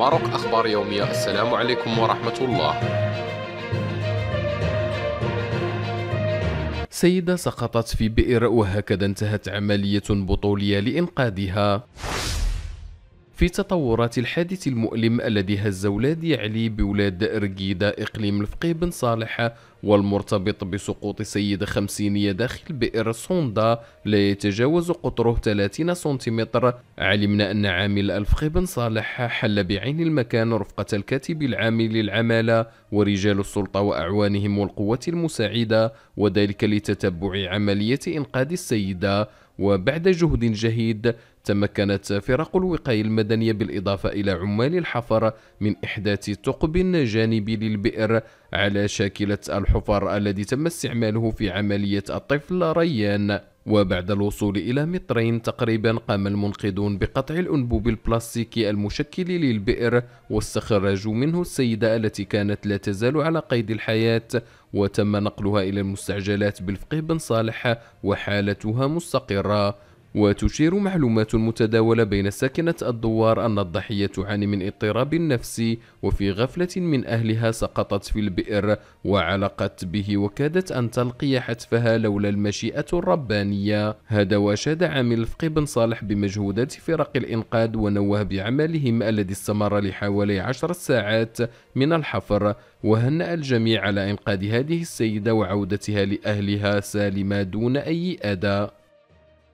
ماروك أخبار يومية السلام عليكم ورحمة الله سيدة سقطت في بئر وهكذا انتهت عملية بطولية لإنقاذها في تطورات الحادث المؤلم الذي هز ولاد يعلي بولاد رقيدة إقليم الفقي بن صالح والمرتبط بسقوط سيدة خمسينية داخل بئر صوندا لا يتجاوز قطره 30 سنتيمتر علمنا أن عامل الفقي بن صالح حل بعين المكان رفقة الكاتب العام للعمالة ورجال السلطة وأعوانهم والقوات المساعدة وذلك لتتبع عملية إنقاذ السيدة وبعد جهد جهيد تمكنت فرق الوقاية المدنية بالإضافة إلى عمال الحفر من إحداث ثقب جانبي للبئر على شاكلة الحفر الذي تم استعماله في عملية الطفل ريان وبعد الوصول إلى مترين تقريبا قام المنقذون بقطع الأنبوب البلاستيكي المشكل للبئر واستخرجوا منه السيدة التي كانت لا تزال على قيد الحياة وتم نقلها إلى المستعجلات بالفقه بن صالح وحالتها مستقرة وتشير معلومات متداولة بين ساكنة الدوار أن الضحية تعاني من اضطراب نفسي وفي غفلة من أهلها سقطت في البئر وعلقت به وكادت أن تلقي حتفها لولا المشيئة الربانية هذا واشاد عامل فقي بن صالح بمجهودات فرق الإنقاذ ونوه بعملهم الذي استمر لحوالي عشر ساعات من الحفر وهنأ الجميع على إنقاذ هذه السيدة وعودتها لأهلها سالمة دون أي أذى